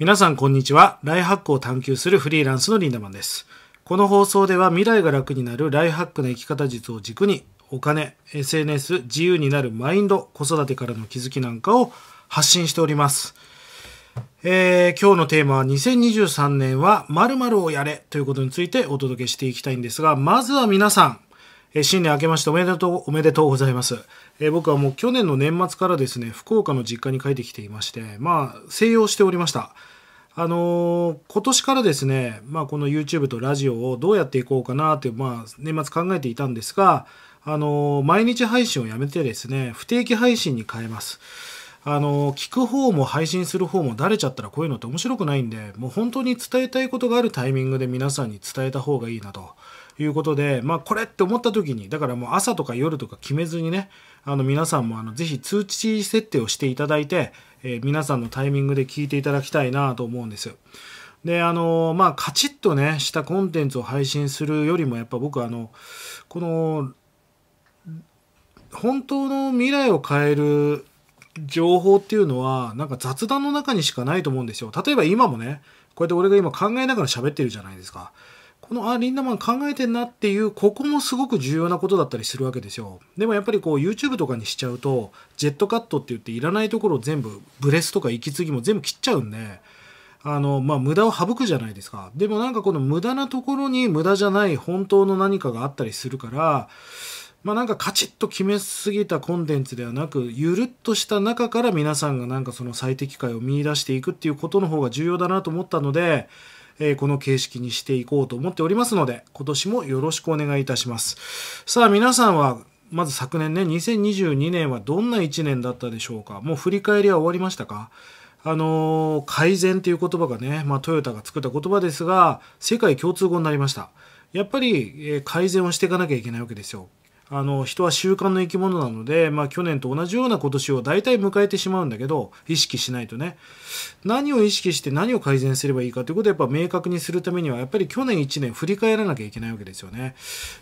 皆さんこんにちは。ライハックを探求するフリーランスのリンダマンです。この放送では未来が楽になるライハックの生き方術を軸にお金、SNS、自由になるマインド、子育てからの気づきなんかを発信しております。えー、今日のテーマは2023年は〇〇をやれということについてお届けしていきたいんですが、まずは皆さん、え新年明けましておめでとう、おめでとうございます。え僕はもう去年の年末からですね、福岡の実家に帰ってきていまして、まあ、静養しておりました。あのー、今年からですね、まあ、この YouTube とラジオをどうやっていこうかなって、まあ、年末考えていたんですが、あのー、毎日配信をやめてですね、不定期配信に変えます。あの聞く方も配信する方もだれちゃったらこういうのって面白くないんでもう本当に伝えたいことがあるタイミングで皆さんに伝えた方がいいなということでまあこれって思った時にだからもう朝とか夜とか決めずにねあの皆さんもあのぜひ通知設定をしていただいて、えー、皆さんのタイミングで聞いていただきたいなと思うんですであのまあカチッとねしたコンテンツを配信するよりもやっぱ僕あのこの本当の未来を変える情報っていうのは、なんか雑談の中にしかないと思うんですよ。例えば今もね、こうやって俺が今考えながら喋ってるじゃないですか。この、あ、リンダマン考えてんなっていう、ここもすごく重要なことだったりするわけですよ。でもやっぱりこう YouTube とかにしちゃうと、ジェットカットって言っていらないところを全部、ブレスとか息継ぎも全部切っちゃうんで、あの、まあ、無駄を省くじゃないですか。でもなんかこの無駄なところに無駄じゃない本当の何かがあったりするから、まあ、なんかカチッと決めすぎたコンテンツではなくゆるっとした中から皆さんがなんかその最適解を見いだしていくっていうことの方が重要だなと思ったので、えー、この形式にしていこうと思っておりますので今年もよろしくお願いいたしますさあ皆さんはまず昨年ね2022年はどんな1年だったでしょうかもう振り返りは終わりましたかあのー、改善っていう言葉がね、まあ、トヨタが作った言葉ですが世界共通語になりましたやっぱり、え改善をしていかなきゃいけないわけですよあの人は習慣の生き物なので、まあ、去年と同じような今年を大体迎えてしまうんだけど意識しないとね何を意識して何を改善すればいいかということをやっぱ明確にするためにはやっぱり去年1年振り返らなきゃいけないわけですよね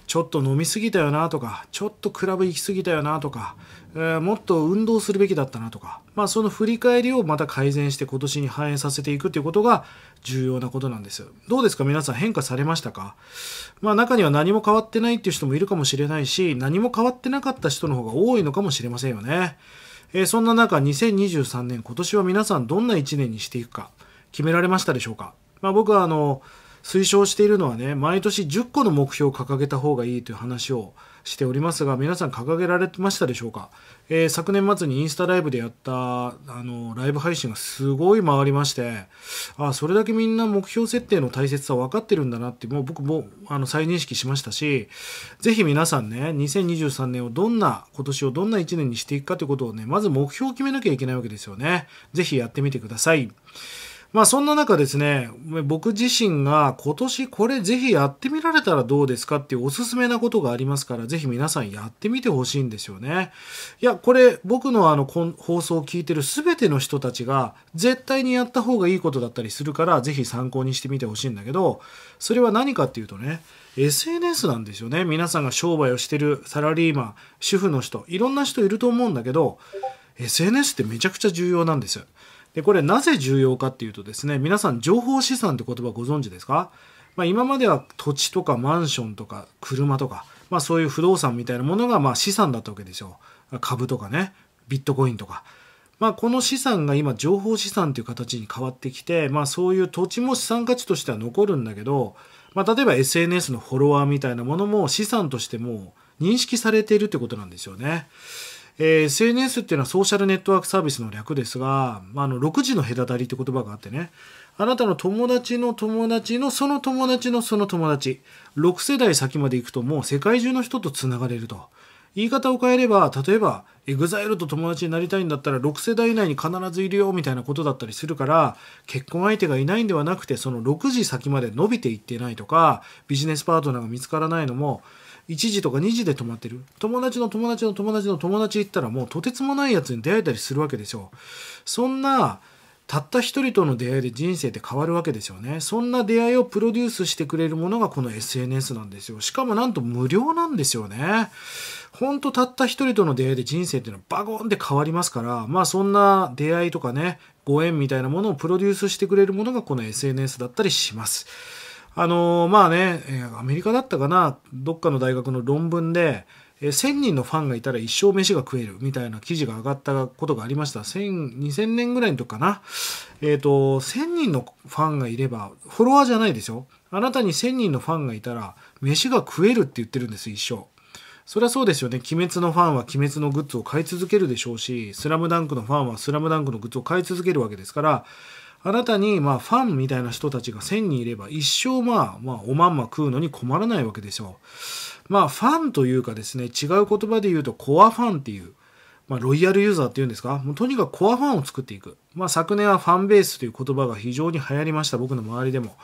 ちょっと飲み過ぎたよなとかちょっとクラブ行き過ぎたよなとかえー、もっと運動するべきだったなとか、まあ、その振り返りをまた改善して今年に反映させていくということが重要なことなんです。どうですか皆さん変化されましたかまあ、中には何も変わってないっていう人もいるかもしれないし、何も変わってなかった人の方が多いのかもしれませんよね。えー、そんな中、2023年、今年は皆さんどんな1年にしていくか、決められましたでしょうかまあ、僕はあの、推奨しているのはね、毎年10個の目標を掲げた方がいいという話をしておりますが、皆さん掲げられてましたでしょうか、えー、昨年末にインスタライブでやったあのライブ配信がすごい回りまして、あそれだけみんな目標設定の大切さ分かってるんだなって、もう僕もあの再認識しましたし、ぜひ皆さんね、2023年をどんな、今年をどんな1年にしていくかということをね、まず目標を決めなきゃいけないわけですよね。ぜひやってみてください。まあそんな中ですね、僕自身が今年これぜひやってみられたらどうですかっていうおすすめなことがありますから、ぜひ皆さんやってみてほしいんですよね。いや、これ僕のあの放送を聞いてるすべての人たちが絶対にやった方がいいことだったりするから、ぜひ参考にしてみてほしいんだけど、それは何かっていうとね、SNS なんですよね。皆さんが商売をしてるサラリーマン、主婦の人、いろんな人いると思うんだけど、SNS ってめちゃくちゃ重要なんです。でこれなぜ重要かっていうとですね皆さん情報資産って言葉ご存知ですか、まあ、今までは土地とかマンションとか車とか、まあ、そういう不動産みたいなものがまあ資産だったわけですよ株とかねビットコインとか。まあ、この資産が今情報資産という形に変わってきて、まあ、そういう土地も資産価値としては残るんだけど、まあ、例えば SNS のフォロワーみたいなものも資産としても認識されているってことなんですよね。えー、SNS っていうのはソーシャルネットワークサービスの略ですが、まあ、あの6時の隔たりって言葉があってねあなたの友達の友達のその友達のその友達6世代先まで行くともう世界中の人とつながれると言い方を変えれば例えば EXILE と友達になりたいんだったら6世代以内に必ずいるよみたいなことだったりするから結婚相手がいないんではなくてその6時先まで伸びていってないとかビジネスパートナーが見つからないのも1時とか2時で止まってる友達の友達の友達の友達行ったらもうとてつもないやつに出会えたりするわけですよそんなたった一人との出会いで人生って変わるわけですよねそんな出会いをプロデュースしてくれるものがこの SNS なんですよしかもなんと無料なんですよねほんとたった一人との出会いで人生っていうのはバゴンって変わりますからまあそんな出会いとかねご縁みたいなものをプロデュースしてくれるものがこの SNS だったりしますあのー、まあね、アメリカだったかな、どっかの大学の論文で、1000人のファンがいたら一生飯が食えるみたいな記事が上がったことがありました。2000年ぐらいの時かな。えっ、ー、と、1000人のファンがいれば、フォロワーじゃないですよ。あなたに1000人のファンがいたら、飯が食えるって言ってるんです、一生。そりゃそうですよね。鬼滅のファンは鬼滅のグッズを買い続けるでしょうし、スラムダンクのファンはスラムダンクのグッズを買い続けるわけですから、あなたにまあファンみたいな人たちが1000人いれば一生まあまあおまんま食うのに困らないわけでしょう。まあファンというかですね、違う言葉で言うとコアファンっていう、まあロイヤルユーザーっていうんですか、もうとにかくコアファンを作っていく。まあ昨年はファンベースという言葉が非常に流行りました、僕の周りでも。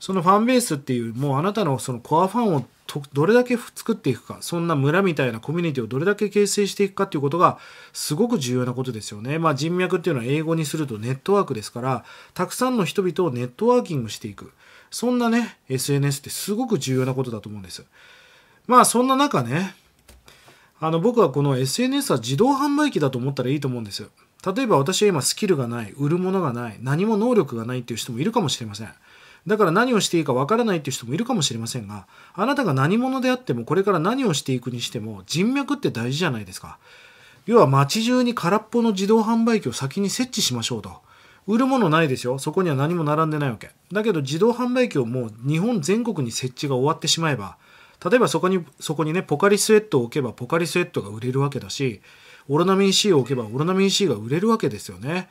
そのファンベースっていうもうあなたのそのコアファンをどれだけ作っていくかそんな村みたいなコミュニティをどれだけ形成していくかっていうことがすごく重要なことですよね、まあ、人脈っていうのは英語にするとネットワークですからたくさんの人々をネットワーキングしていくそんなね SNS ってすごく重要なことだと思うんですまあそんな中ねあの僕はこの SNS は自動販売機だと思ったらいいと思うんです例えば私は今スキルがない売るものがない何も能力がないっていう人もいるかもしれませんだから何をしていいかわからないっていう人もいるかもしれませんが、あなたが何者であっても、これから何をしていくにしても、人脈って大事じゃないですか。要は街中に空っぽの自動販売機を先に設置しましょうと。売るものないですよ。そこには何も並んでないわけ。だけど自動販売機をもう日本全国に設置が終わってしまえば、例えばそこに、そこにね、ポカリスエットを置けばポカリスエットが売れるわけだし、オロナミン C を置けばオロナミン C が売れるわけですよね。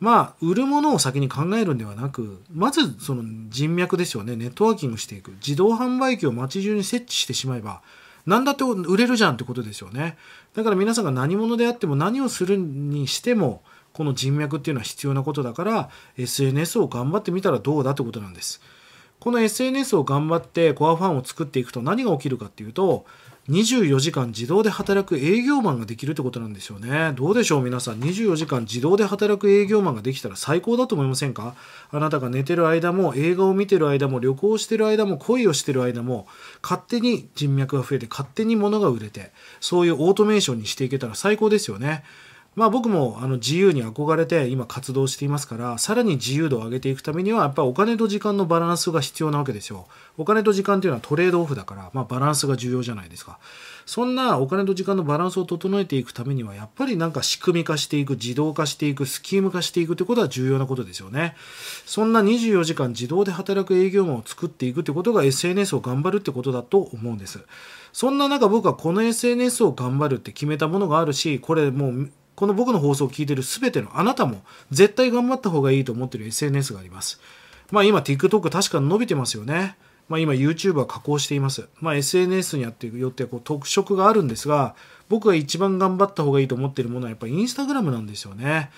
まあ、売るものを先に考えるんではなく、まずその人脈ですよね、ネットワーキングしていく。自動販売機を街中に設置してしまえば、何だって売れるじゃんってことですよね。だから皆さんが何者であっても何をするにしても、この人脈っていうのは必要なことだから、SNS を頑張ってみたらどうだってことなんです。この SNS を頑張ってコアファンを作っていくと何が起きるかっていうと、24時間自動で働く営業マンができるってことなんですよね。どうでしょう皆さん、24時間自動で働く営業マンができたら最高だと思いませんかあなたが寝てる間も、映画を見てる間も、旅行してる間も、恋をしてる間も、勝手に人脈が増えて、勝手に物が売れて、そういうオートメーションにしていけたら最高ですよね。まあ、僕もあの自由に憧れて今活動していますからさらに自由度を上げていくためにはやっぱりお金と時間のバランスが必要なわけですよお金と時間っていうのはトレードオフだから、まあ、バランスが重要じゃないですかそんなお金と時間のバランスを整えていくためにはやっぱりなんか仕組み化していく自動化していくスキーム化していくということは重要なことですよねそんな24時間自動で働く営業マンを作っていくってことが SNS を頑張るってことだと思うんですそんな中僕はこの SNS を頑張るって決めたものがあるしこれもうこの僕の放送を聞いてる全てのあなたも絶対頑張った方がいいと思ってる SNS があります。まあ今 TikTok 確かに伸びてますよね。まあ今 YouTube は加工しています。まあ SNS にやっていくよってこう特色があるんですが、僕が一番頑張った方がいいと思ってるものはやっぱりインスタグラムなんですよね。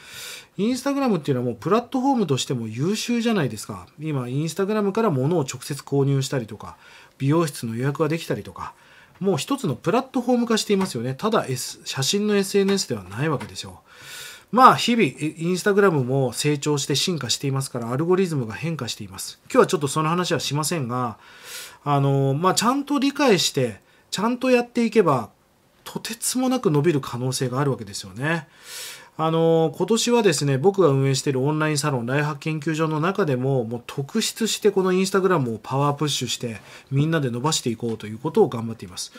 インスタグラムっていうのはもうプラットフォームとしても優秀じゃないですか。今インスタグラムから物を直接購入したりとか、美容室の予約ができたりとか、もう一つのプラットフォーム化していますよね。ただ、S、写真の SNS ではないわけですよ。まあ、日々、インスタグラムも成長して進化していますから、アルゴリズムが変化しています。今日はちょっとその話はしませんが、あの、まあ、ちゃんと理解して、ちゃんとやっていけば、とてつもなく伸びる可能性があるわけですよね。あの今年はですね僕が運営しているオンラインサロンライハック研究所の中でももう特筆してこのインスタグラムをパワープッシュしてみんなで伸ばしていこうということを頑張っています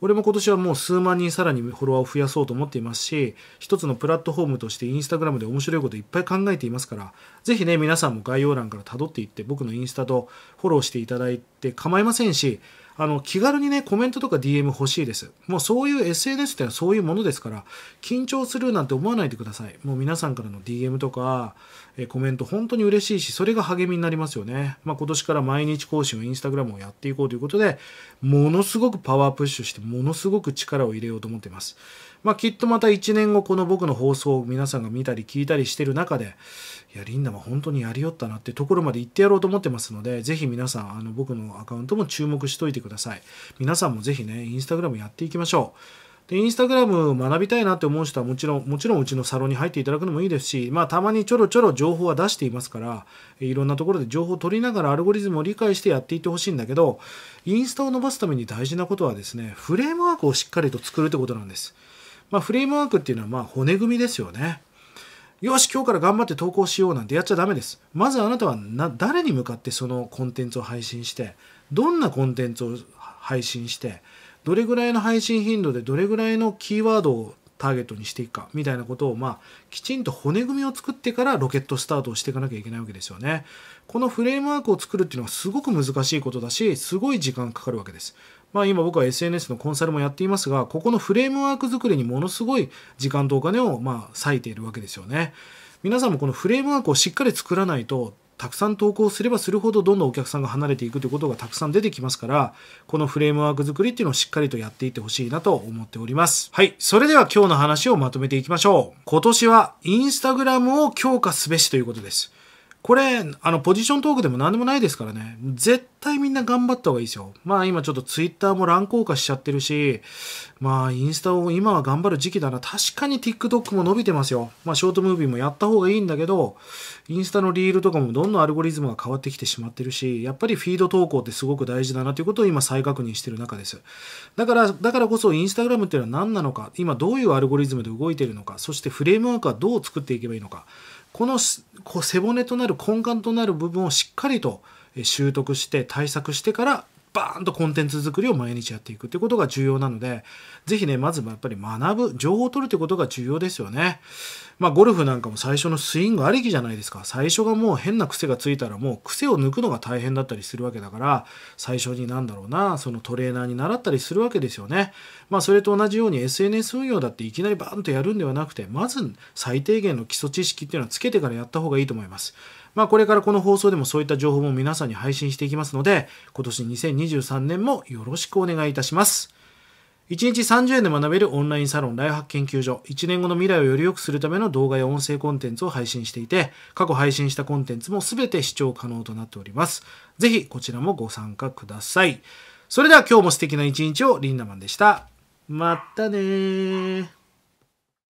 俺も今年はもう数万人さらにフォロワーを増やそうと思っていますし一つのプラットフォームとしてインスタグラムで面白いこといっぱい考えていますからぜひね皆さんも概要欄から辿っていって僕のインスタとフォローしていただいて構いませんしあの、気軽にね、コメントとか DM 欲しいです。もうそういう SNS ってのはそういうものですから、緊張するなんて思わないでください。もう皆さんからの DM とか、えコメント本当に嬉しいし、それが励みになりますよね。まあ、今年から毎日更新をインスタグラムをやっていこうということで、ものすごくパワープッシュして、ものすごく力を入れようと思っています。まあ、きっとまた1年後、この僕の放送を皆さんが見たり聞いたりしてる中で、いや、リンダは本当にやりよったなってところまで行ってやろうと思ってますので、ぜひ皆さん、あの、僕のアカウントも注目しといてください。ください。皆さんもぜひね、インスタグラムやっていきましょう。で、インスタグラム学びたいなって思う人はもちろん、もちろんうちのサロンに入っていただくのもいいですし、まあたまにちょろちょろ情報は出していますから、いろんなところで情報を取りながらアルゴリズムを理解してやっていってほしいんだけど、インスタを伸ばすために大事なことはですね、フレームワークをしっかりと作るってことなんです。まあフレームワークっていうのはまあ骨組みですよね。よし、今日から頑張って投稿しようなんてやっちゃダメです。まずあなたはな誰に向かってそのコンテンツを配信して、どんなコンテンツを配信してどれぐらいの配信頻度でどれぐらいのキーワードをターゲットにしていくかみたいなことを、まあ、きちんと骨組みを作ってからロケットスタートをしていかなきゃいけないわけですよね。このフレームワークを作るっていうのはすごく難しいことだし、すごい時間かかるわけです。まあ今僕は SNS のコンサルもやっていますが、ここのフレームワーク作りにものすごい時間とお金をまあ割いているわけですよね。皆さんもこのフレームワークをしっかり作らないとたくさん投稿すればするほどどんどんお客さんが離れていくということがたくさん出てきますからこのフレームワーク作りっていうのをしっかりとやっていってほしいなと思っておりますはいそれでは今日の話をまとめていきましょう今年はインスタグラムを強化すべしということですこれ、あの、ポジショントークでも何でもないですからね。絶対みんな頑張った方がいいですよ。まあ今ちょっとツイッターも乱高化しちゃってるし、まあインスタを今は頑張る時期だな。確かに TikTok も伸びてますよ。まあショートムービーもやった方がいいんだけど、インスタのリールとかもどんどんアルゴリズムが変わってきてしまってるし、やっぱりフィード投稿ってすごく大事だなということを今再確認してる中です。だから、だからこそインスタグラムっていうのは何なのか、今どういうアルゴリズムで動いてるのか、そしてフレームワークはどう作っていけばいいのか。この背骨となる根幹となる部分をしっかりと習得して対策してからバーンとコンテンツ作りを毎日やっていくってことが重要なので、ぜひね、まずやっぱり学ぶ、情報を取るってことが重要ですよね。まあ、ゴルフなんかも最初のスイングありきじゃないですか。最初がもう変な癖がついたらもう癖を抜くのが大変だったりするわけだから、最初になんだろうな、そのトレーナーに習ったりするわけですよね。まあ、それと同じように SNS 運用だっていきなりバーンとやるんではなくて、まず最低限の基礎知識っていうのはつけてからやった方がいいと思います。まあ、これからこの放送でもそういった情報も皆さんに配信していきますので、今年2023年もよろしくお願いいたします。1日30円で学べるオンラインサロンライフハック研究所、1年後の未来をより良くするための動画や音声コンテンツを配信していて、過去配信したコンテンツも全て視聴可能となっております。ぜひこちらもご参加ください。それでは今日も素敵な一日をリンダマンでした。またね